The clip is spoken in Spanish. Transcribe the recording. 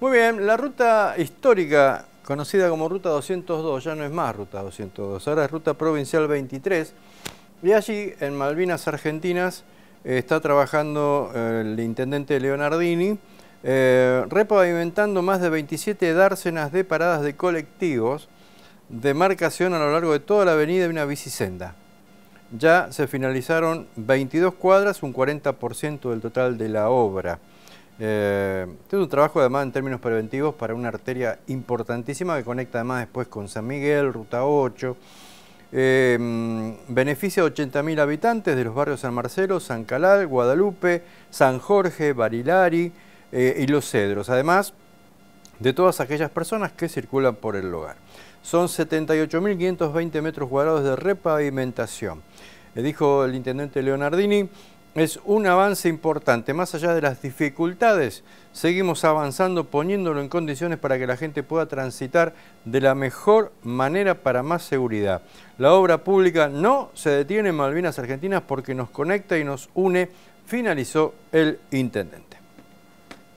Muy bien, la ruta histórica conocida como Ruta 202 ya no es más Ruta 202, ahora es Ruta Provincial 23 y allí en Malvinas Argentinas eh, está trabajando eh, el intendente Leonardini eh, repavimentando más de 27 dársenas de paradas de colectivos de marcación a lo largo de toda la avenida y una bicisenda. Ya se finalizaron 22 cuadras, un 40% del total de la obra. Eh, es un trabajo además en términos preventivos para una arteria importantísima que conecta además después con San Miguel, Ruta 8. Em, beneficia a 80.000 habitantes de los barrios San Marcelo, San Calal, Guadalupe, San Jorge, Barilari eh, y Los Cedros. Además de todas aquellas personas que circulan por el lugar. Son 78.520 metros cuadrados de repavimentación. Eh, dijo el intendente Leonardini es un avance importante. Más allá de las dificultades, seguimos avanzando poniéndolo en condiciones para que la gente pueda transitar de la mejor manera para más seguridad. La obra pública no se detiene en Malvinas Argentinas porque nos conecta y nos une, finalizó el intendente.